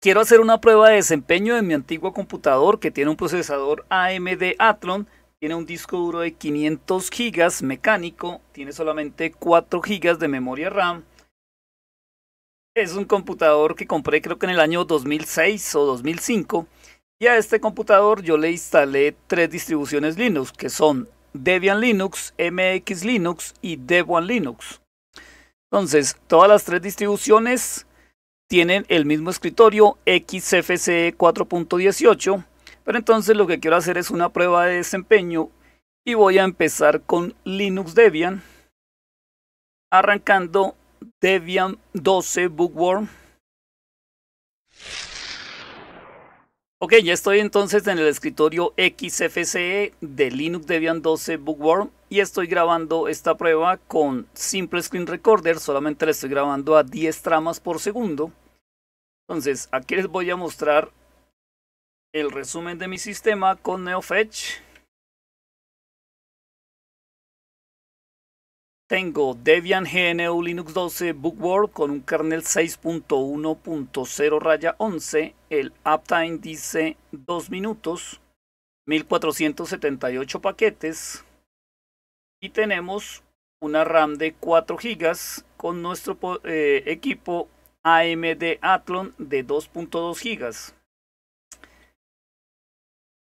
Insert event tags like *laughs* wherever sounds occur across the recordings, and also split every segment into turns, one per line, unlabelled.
Quiero hacer una prueba de desempeño en mi antiguo computador que tiene un procesador AMD Athlon, tiene un disco duro de 500 GB mecánico, tiene solamente 4 GB de memoria RAM. Es un computador que compré creo que en el año 2006 o 2005 y a este computador yo le instalé tres distribuciones Linux que son Debian Linux, MX Linux y Debian Linux. Entonces, todas las tres distribuciones tienen el mismo escritorio XFCE 4.18, pero entonces lo que quiero hacer es una prueba de desempeño y voy a empezar con Linux Debian, arrancando Debian 12 Bookworm. Ok, ya estoy entonces en el escritorio XFCE de Linux Debian 12 Bookworm y estoy grabando esta prueba con Simple Screen Recorder, solamente le estoy grabando a 10 tramas por segundo. Entonces,
aquí les voy a mostrar el resumen de mi sistema con NeoFetch. Tengo Debian GNU Linux 12 world con un kernel 6.1.0
raya 11. El uptime dice 2 minutos, 1478 paquetes. Y tenemos una RAM de 4 GB con nuestro eh, equipo AMD Athlon de 2.2 GB.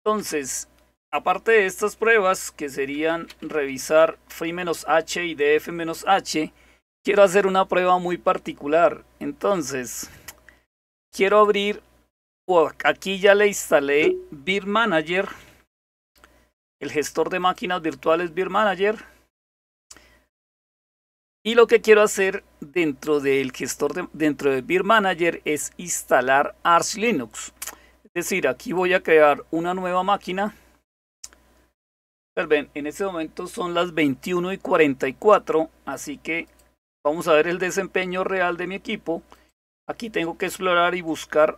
Entonces, Aparte de estas pruebas, que serían revisar free h y df-h, quiero hacer una prueba muy particular. Entonces, quiero abrir, oh, aquí ya le instalé Beer Manager, el gestor de máquinas virtuales Beer Manager. Y lo que quiero hacer dentro del gestor, dentro de Beer Manager es instalar Arch Linux. Es decir, aquí voy a crear una nueva máquina pues ven, en este momento son las 21 y 44, así que vamos a ver el desempeño real de mi equipo. Aquí tengo que explorar y buscar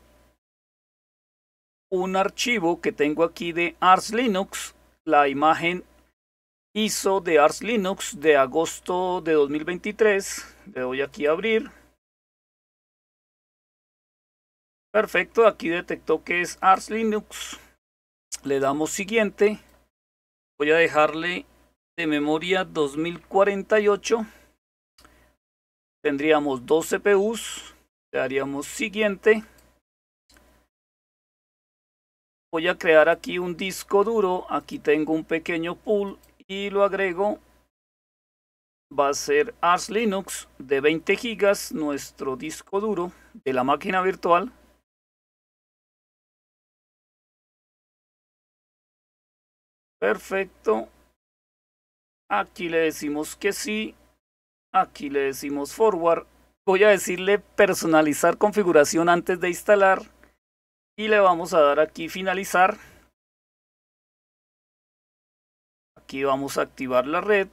un archivo que tengo aquí de Ars Linux, la imagen ISO de Ars Linux de agosto de 2023. Le doy aquí a abrir. Perfecto, aquí detectó que es Ars Linux. Le damos siguiente. Voy a dejarle de memoria 2048. Tendríamos dos CPUs. Le daríamos siguiente. Voy a crear aquí un disco duro. Aquí tengo un pequeño pool y lo agrego. Va a ser
Ars Linux de 20 GB nuestro disco duro de la máquina virtual. Perfecto. Aquí le decimos que sí.
Aquí le decimos forward. Voy a decirle personalizar configuración antes de
instalar. Y le vamos a dar aquí finalizar. Aquí vamos a activar la red.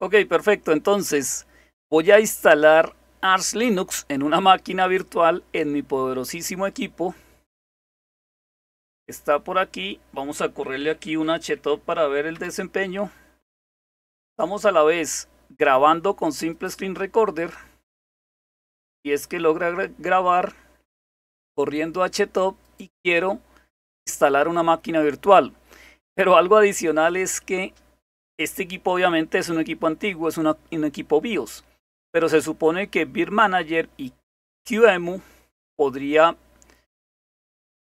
Ok, perfecto. Entonces voy a instalar Ars Linux en una máquina virtual en mi poderosísimo equipo está por aquí. Vamos a correrle aquí un htop para ver el desempeño. Estamos a la vez grabando con Simple Screen Recorder. Y es que logra grabar corriendo htop y quiero instalar una máquina virtual. Pero algo adicional es que este equipo obviamente es un equipo antiguo, es un equipo BIOS. Pero se supone que Beer Manager y QEMU podría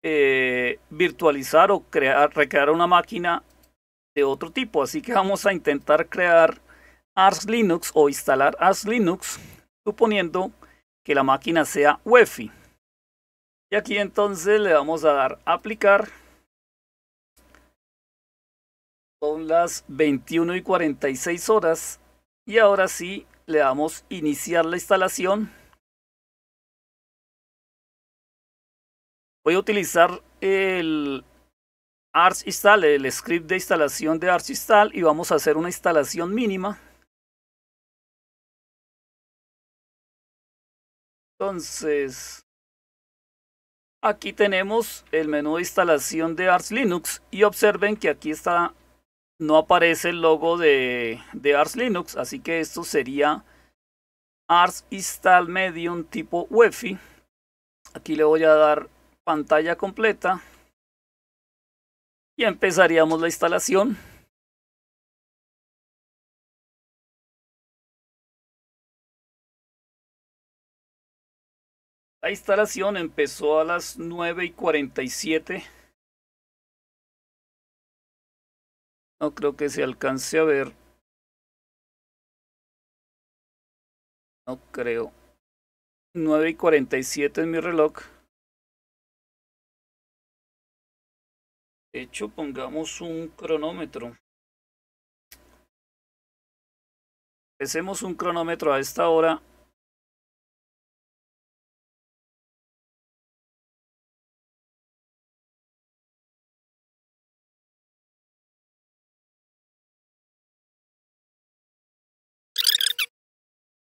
eh, virtualizar o crear, recrear una máquina de otro tipo. Así que vamos a intentar crear Arch Linux o instalar Arch Linux suponiendo que la máquina sea UEFI. Y aquí entonces le vamos a dar aplicar. Son las 21 y 46 horas. Y ahora sí le damos iniciar la instalación. voy a utilizar el
Arch install, el script de instalación de Arch install y vamos a hacer una instalación mínima. Entonces, aquí tenemos el menú de instalación
de Arch Linux y observen que aquí está no aparece el logo de, de Arch Linux, así que esto sería Arch Install Medium tipo
UEFI. Aquí le voy a dar pantalla completa y empezaríamos la instalación. La instalación empezó a las 9 y 47. No creo que se alcance a ver. No creo. 9 y 47 en mi reloj. De hecho, pongamos un cronómetro. Hacemos un cronómetro a esta hora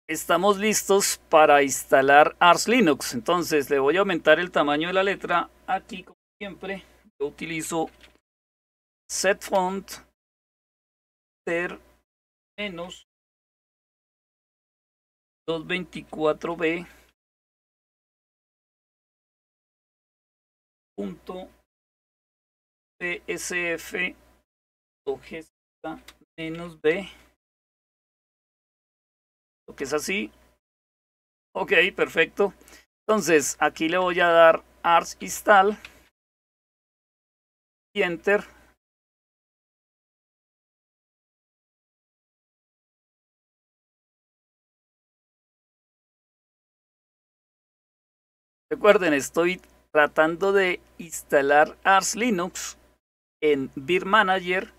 estamos listos para instalar
Ars Linux. Entonces le voy a aumentar el tamaño de la letra aquí como siempre. Yo
utilizo set font ser menos 224b punto psf menos b lo que es así ok perfecto entonces aquí le voy a dar ars install Recuerden, estoy tratando de instalar Ars
Linux en Beer Manager,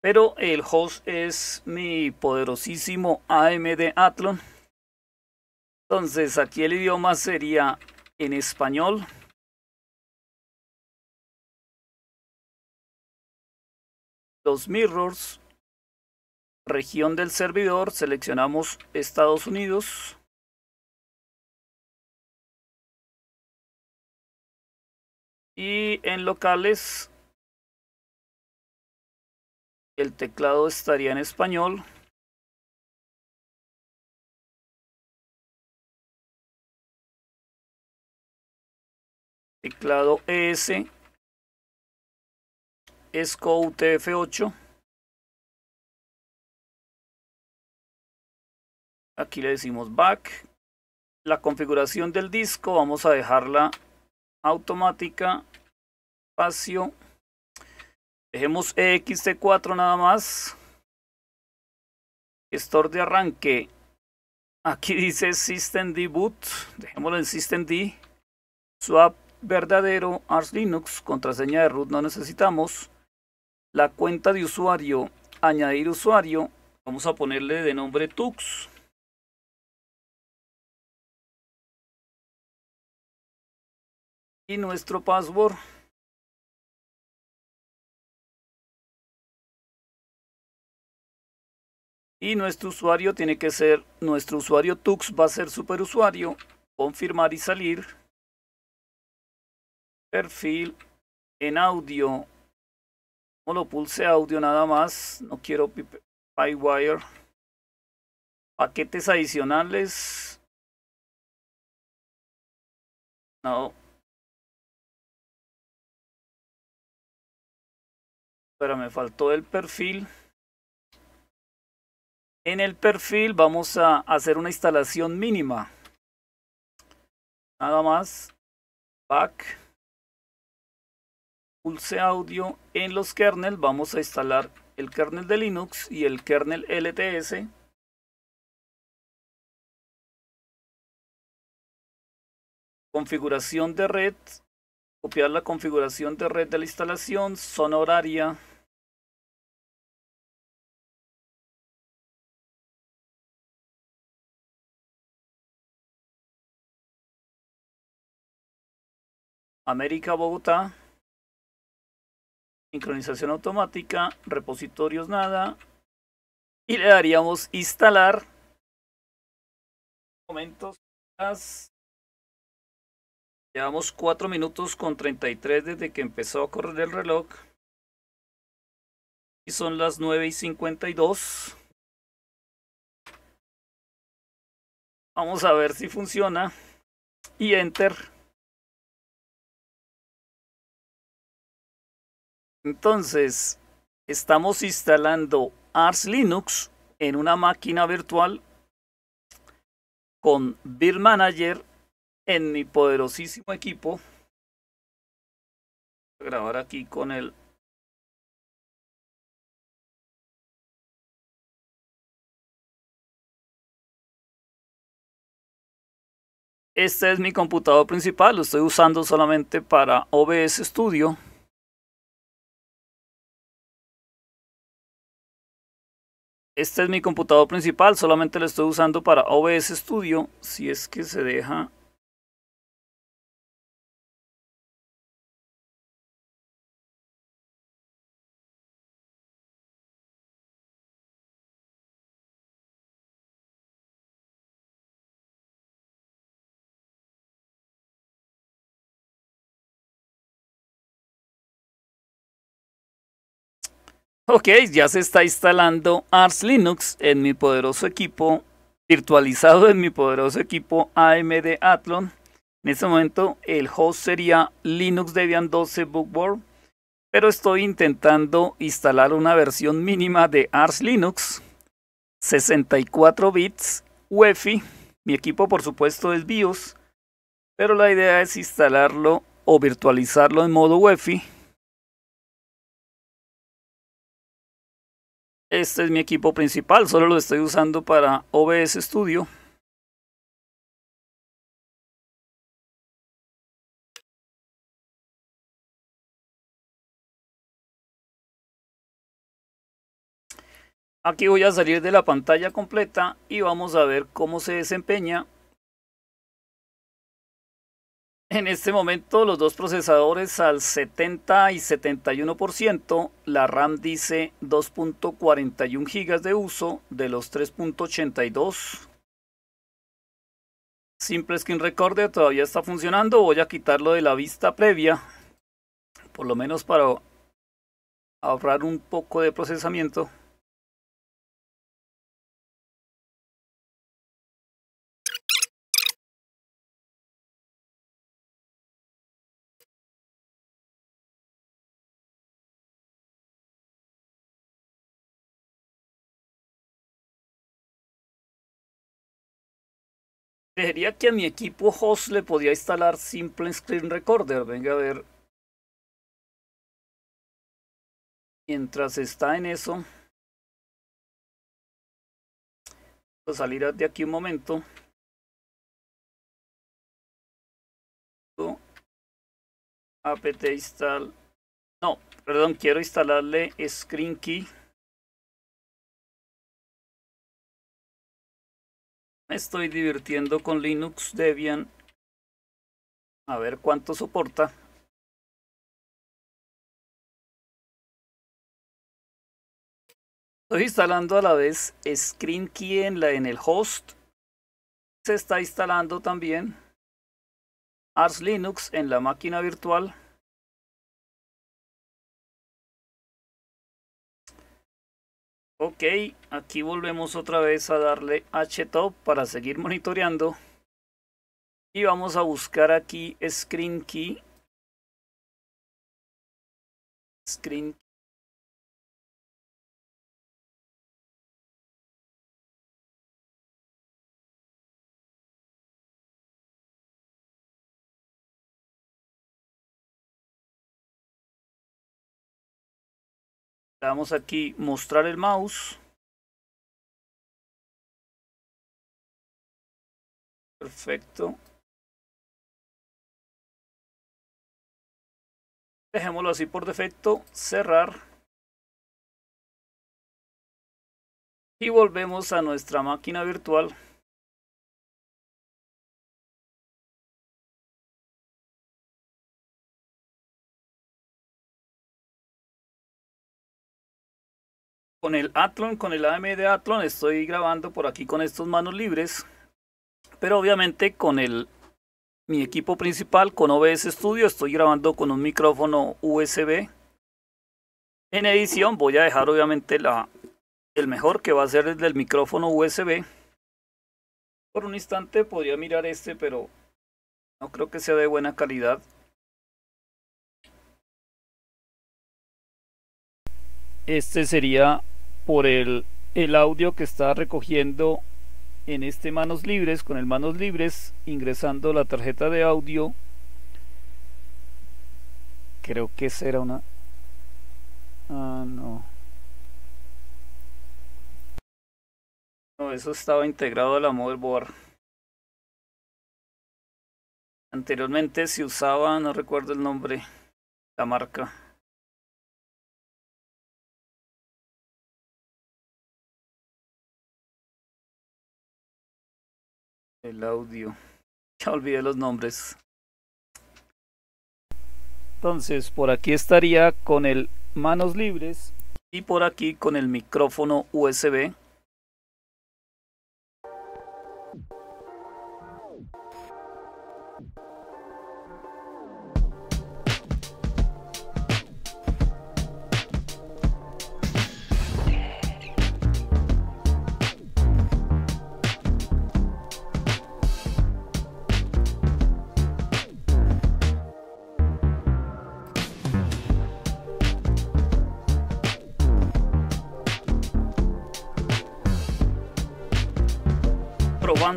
pero el host es mi poderosísimo AMD Athlon. Entonces aquí el idioma
sería en español. los mirrors, región del servidor, seleccionamos Estados Unidos. Y en locales, el teclado estaría en español. Teclado ES ESCO UTF8. Aquí le decimos back. La configuración
del disco vamos a dejarla automática. Espacio. Dejemos EXT4 nada más. store de arranque. Aquí dice systemd boot. Dejémoslo en systemd Swap verdadero. Ars Linux. Contraseña de root no necesitamos la cuenta de usuario, añadir usuario, vamos
a ponerle de nombre Tux. Y nuestro password. Y nuestro usuario tiene que ser, nuestro usuario Tux va a ser superusuario.
Confirmar y salir. Perfil en audio
lo pulse audio nada más. No quiero PyWire. Paquetes adicionales. No. Pero me faltó el perfil. En el perfil vamos a hacer una instalación mínima. Nada más. Back. Pulse Audio en los kernels. Vamos a instalar el kernel de Linux y el kernel LTS. Configuración de red. Copiar la configuración de red de la instalación. Zona horaria. América Bogotá sincronización automática, repositorios nada. Y le daríamos instalar.
Momentos. Llevamos 4 minutos con 33 desde que empezó a correr el
reloj. Y son las 9 y 52. Vamos a ver si funciona. Y enter. Entonces, estamos instalando Ars Linux
en una máquina virtual con Build Manager
en mi poderosísimo equipo. Voy a grabar aquí con él. Este es mi computador principal, lo estoy usando solamente para OBS Studio. Este es mi computador principal, solamente lo estoy usando para OBS Studio, si es que se deja Ok, ya se está instalando Ars Linux
en mi poderoso equipo, virtualizado en mi poderoso equipo AMD Athlon. En este momento el host sería Linux Debian 12 Bookboard, pero estoy intentando instalar una versión mínima de Ars Linux, 64 bits, UEFI. Mi equipo por supuesto es BIOS,
pero la idea es instalarlo o virtualizarlo en modo UEFI Este es mi equipo principal, solo lo estoy usando para OBS Studio. Aquí voy a salir de la pantalla completa y vamos a ver cómo se desempeña
en este momento los dos procesadores al 70 y 71%, la RAM dice 2.41 GB de uso de los 3.82. Simple Screen Recorder todavía está funcionando, voy a quitarlo de la vista previa, por lo menos para
ahorrar un poco de procesamiento. Creería que a mi equipo host le podía instalar Simple Screen Recorder. Venga a ver. Mientras está en eso. Voy a salir de aquí un momento. apt install no, perdón, quiero instalarle screen key Me estoy divirtiendo con Linux Debian. A ver cuánto soporta. Estoy instalando a la vez ScreenKey en, la, en el host. Se está instalando también Ars Linux en la máquina virtual. Ok, aquí volvemos otra vez a darle htop para seguir monitoreando. Y vamos a buscar aquí screen key. Screen Le damos aquí mostrar el mouse. Perfecto. Dejémoslo así por defecto. Cerrar. Y volvemos a nuestra máquina virtual. con el Atlon, con el AMD Atlon
estoy grabando por aquí con estos manos libres. Pero obviamente con el mi equipo principal, con OBS Studio, estoy grabando con un micrófono USB. En edición voy a dejar obviamente la, el mejor que va a ser el del micrófono USB.
Por un instante podría mirar este, pero no creo que sea de buena calidad. Este sería por el, el audio que
está recogiendo en este manos libres, con el manos libres, ingresando la tarjeta de audio. Creo que era una...
Ah, no. No, eso estaba integrado a la motherboard. Anteriormente se usaba, no recuerdo el nombre, la marca. El audio. *laughs* Ya olvidé los nombres. Entonces, por aquí estaría con
el manos libres y por aquí con el micrófono USB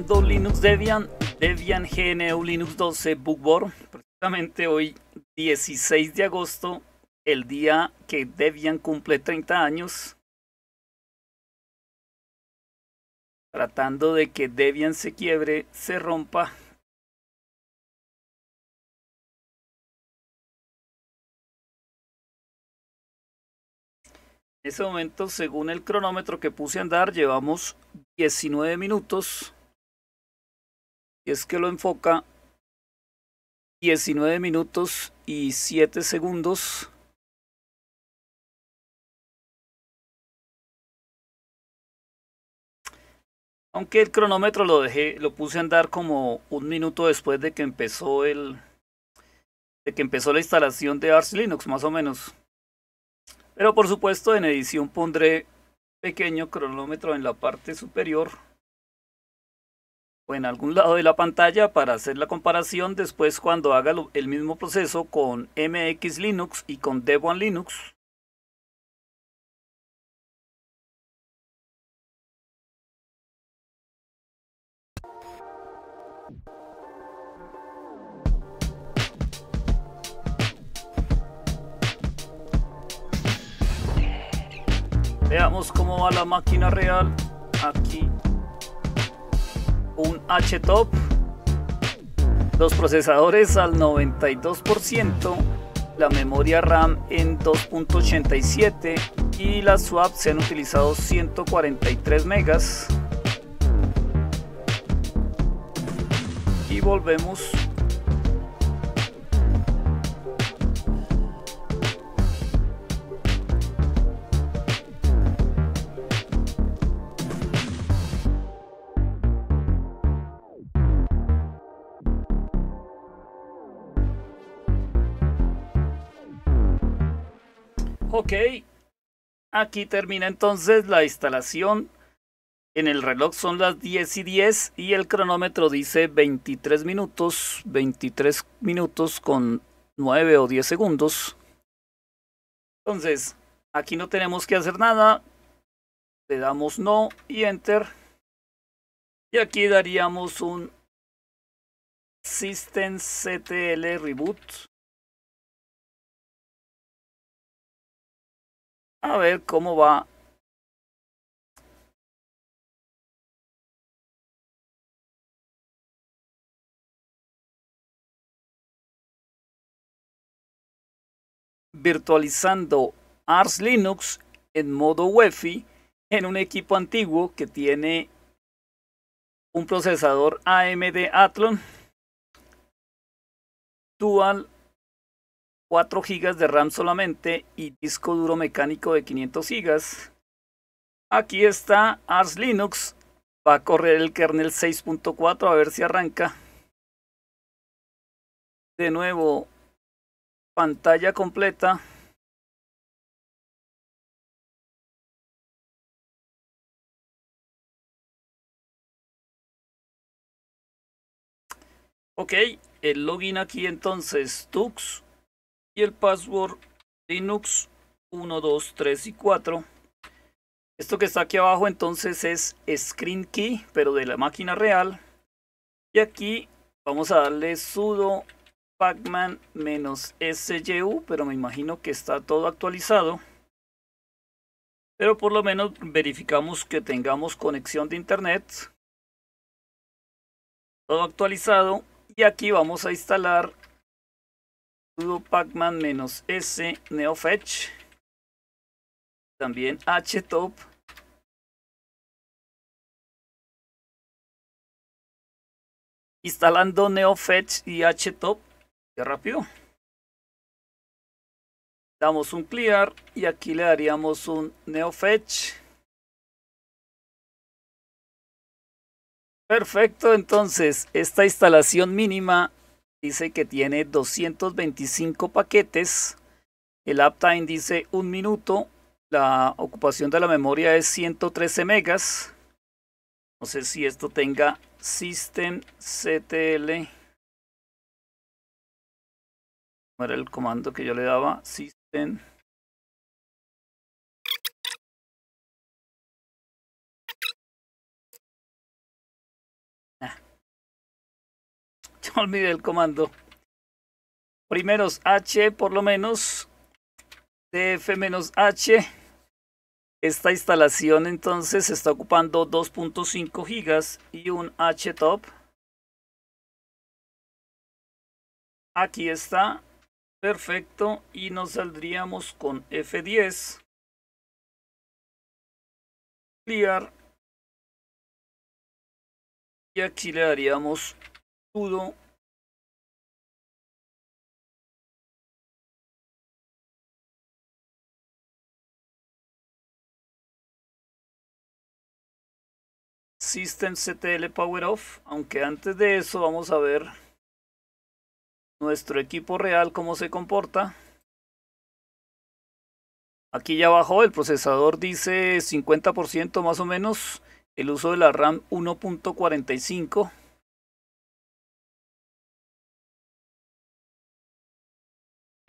Linux Debian, Debian GNU Linux 12 Bookboard. Precisamente hoy, 16 de agosto, el
día que Debian cumple 30 años. Tratando de que Debian se quiebre, se rompa. En ese momento, según el cronómetro que puse a andar, llevamos
19 minutos. Y es que lo enfoca
19 minutos y 7 segundos. Aunque el cronómetro lo dejé, lo puse a andar como un minuto después de que
empezó el de que empezó la instalación de Arch Linux, más o menos. Pero por supuesto en edición pondré pequeño cronómetro en la parte superior en algún lado de la pantalla para hacer la comparación
después cuando haga el mismo proceso con MX Linux y con Debian Linux.
Veamos cómo va la máquina real un H-Top, los procesadores al 92%, la memoria RAM en 2.87 y la swap se han utilizado 143 megas. Y volvemos Ok, aquí termina entonces la instalación. En el reloj son las 10 y 10 y el cronómetro dice 23 minutos, 23 minutos con 9 o 10 segundos. Entonces, aquí no tenemos que hacer nada. Le damos no y
enter. Y aquí daríamos un systemctl reboot A ver cómo va. Virtualizando Ars Linux en modo UEFI en un equipo antiguo que
tiene un procesador AMD Athlon Dual 4 GB de RAM solamente y disco duro mecánico de 500 GB. Aquí está Ars Linux. Va a correr el kernel 6.4 a ver si arranca.
De nuevo, pantalla completa. Ok, el login aquí entonces, Tux y el password linux
1, 2, 3 y 4. Esto que está aquí abajo entonces es screen key, pero de la máquina real. Y aquí vamos a darle sudo pacman syu pero me imagino que está todo actualizado. Pero por lo menos verificamos que tengamos conexión de internet. Todo actualizado. Y aquí
vamos a instalar pacman menos s neofetch. También htop. Instalando neofetch y htop. Qué rápido. Damos un clear y aquí le daríamos un neofetch.
Perfecto, entonces esta instalación mínima dice que tiene 225 paquetes. El uptime dice un minuto. La ocupación de la memoria es 113 megas.
No sé si esto tenga system ctl. Era el comando que yo le daba. System. olvide el comando. Primeros H, por lo menos.
DF-H. Esta instalación entonces está ocupando 2.5 gigas y un h top
Aquí está. Perfecto. Y nos saldríamos con F10. Y aquí le daríamos System CTL Power Off, aunque antes de eso vamos a ver
nuestro equipo real cómo se comporta. Aquí ya abajo el procesador dice 50% más o menos
el uso de la RAM 1.45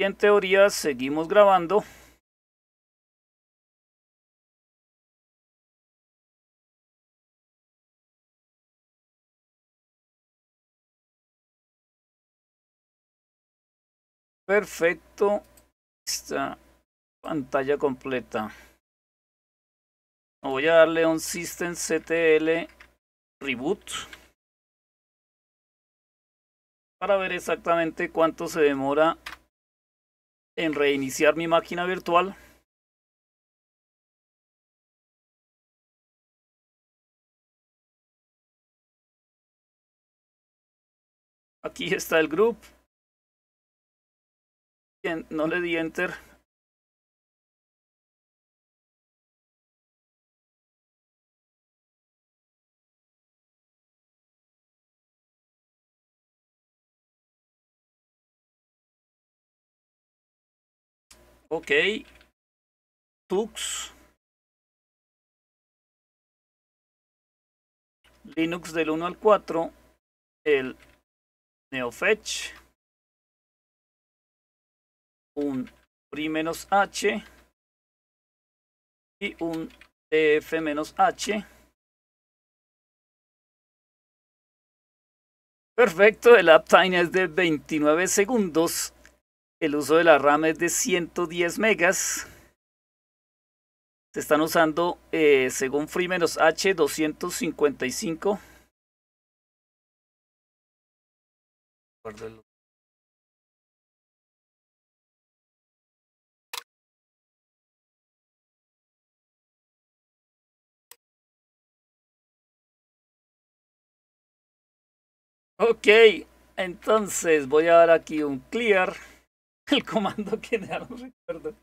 en teoría seguimos grabando. Perfecto. Esta pantalla completa. Voy a darle un System CTL Reboot. Para ver exactamente cuánto se demora en reiniciar mi máquina virtual. Aquí está el group. no le di enter Ok. Tux. Linux del 1 al 4. El NeoFetch. Un PRI-H. Y un DF-H. Perfecto, el uptime es
de 29 segundos el uso de la RAM es de 110 megas.
Se están usando, eh, según Free-H, 255. Ok, entonces voy a dar aquí un clear. *laughs* el comando que no recuerdo.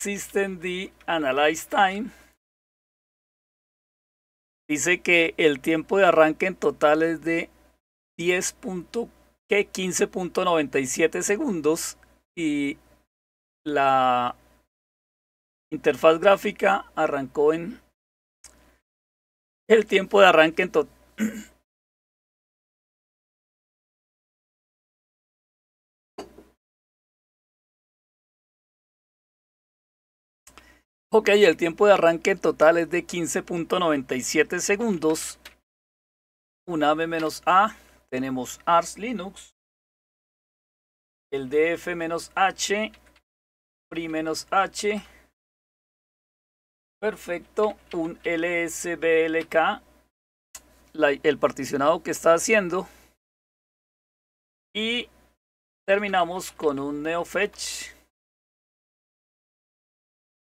System D Analyze Time. Dice que el tiempo de arranque en total es de
10.15.97 segundos y
la interfaz gráfica arrancó en el tiempo de arranque en total *clears throat* Ok, el tiempo de arranque total
es de 15.97 segundos. Un menos A,
tenemos Ars Linux. El DF menos H, PRI menos H. Perfecto,
un LSBLK, el particionado que está haciendo.
Y terminamos con un NeoFetch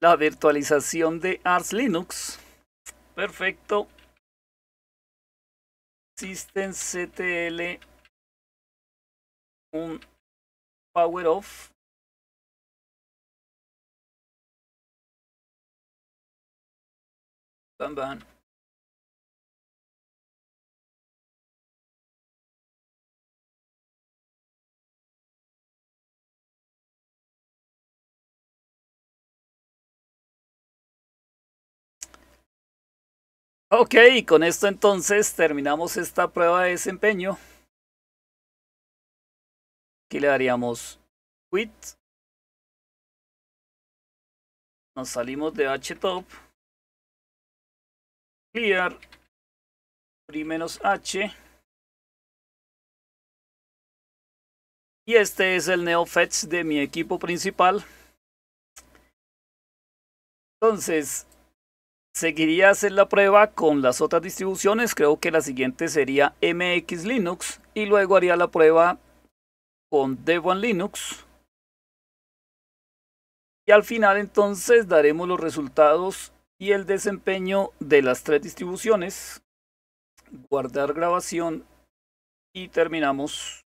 la virtualización de Ars Linux. Perfecto. SystemCTL un power off bam bam Ok, con esto entonces terminamos esta prueba de desempeño. Aquí le daríamos quit. Nos salimos de htop. Clear. menos h Y este es el NeoFetch de mi equipo principal. Entonces,
Seguiría hacer la prueba con las otras distribuciones, creo que la siguiente sería MX Linux y luego haría la prueba con Debian Linux. Y al final entonces daremos los resultados y el desempeño
de las tres distribuciones. Guardar grabación y terminamos